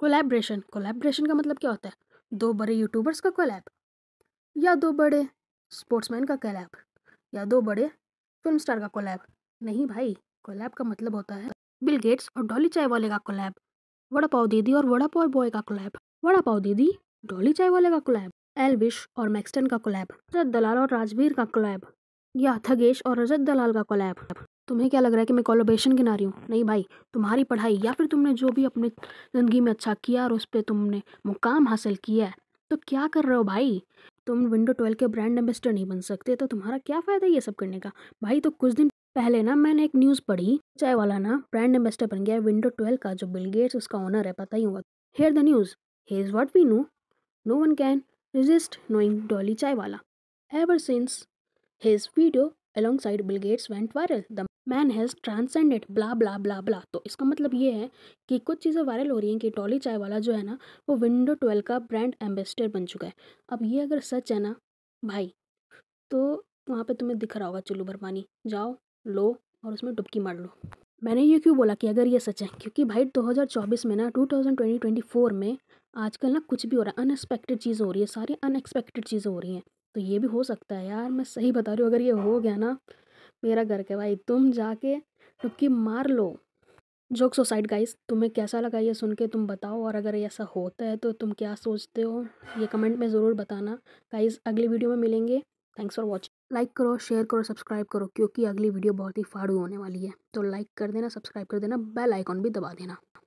Collaboration collaboration का मतलब क्या होता है दो बड़े यूट्यूबर्स का कोलैब या दो बड़े स्पोर्ट्समैन का कोलैब या दो बड़े फिल्म स्टार का कोलैब नहीं भाई कोलैब का मतलब होता है बिल गेट्स और डॉली चाय वाले का कोलैब वड़ा पाव दीदी और वड़ा पाव बॉय का कोलैब वड़ा पाव दीदी डॉली चाय वाले का कोलैब एलविश और मैक्सटन का कोलैब रजत दलाल और राजवीर का कोलैब या थगेश और रजत दलाल का कोलैब तुम्हें क्या लग रहा है कि मैं कॉलोबेशन गिना रही हूँ नहीं भाई तुम्हारी पढ़ाई या फिर तुमने जो भी अपनी ज़िंदगी में अच्छा किया और उस पर तुमने मुकाम हासिल किया है तो क्या कर रहे हो भाई तुम विंडो ट्वेल्व के ब्रांड एम्बेसडर नहीं बन सकते तो तुम्हारा क्या फ़ायदा ये सब करने का भाई तो कुछ दिन पहले ना मैंने एक न्यूज़ पढ़ी चाय वाला ना ब्रांड एम्बेसडर बन गया है विंडो ट्वेल्व का जो बिल गेट्स उसका ऑनर है पता ही होगा here the news he is what we know no one can knowing Dolly chai wala ever since his video alongside Bill Gates viral viral. Man has transcended blah blah blah blah तो इसका मतलब ये है कि कुछ चीज़ें वायरल हो रही हैं कि टॉली चाय वाला जो है ना वो विंडो ट्वेल्व का ब्रांड एम्बेसडर बन चुका है अब ये अगर सच है ना भाई तो वहाँ पे तुम्हें दिख रहा होगा चुल्लू भर पानी जाओ लो और उसमें डुबकी मार लो मैंने ये क्यों बोला कि अगर ये सच है क्योंकि भाई 2024 में ना 2020 2024 में आजकल ना कुछ भी हो रहा है अनएक्सपेक्टेड चीज़ हो रही है सारी अनएक्सपेक्टेड चीज़ें हो रही हैं तो ये भी हो सकता है यार मैं सही बता रही हूँ अगर ये हो गया ना मेरा घर के भाई तुम जाके टुक्की मार लो जोक सोसाइड गाइस तुम्हें कैसा लगा ये सुन के तुम बताओ और अगर ऐसा होता है तो तुम क्या सोचते हो ये कमेंट में ज़रूर बताना गाइस अगली वीडियो में मिलेंगे थैंक्स फॉर वॉचिंग लाइक करो शेयर करो सब्सक्राइब करो क्योंकि अगली वीडियो बहुत ही फाड़ू होने वाली है तो लाइक कर देना सब्सक्राइब कर देना बेल आइकॉन भी दबा देना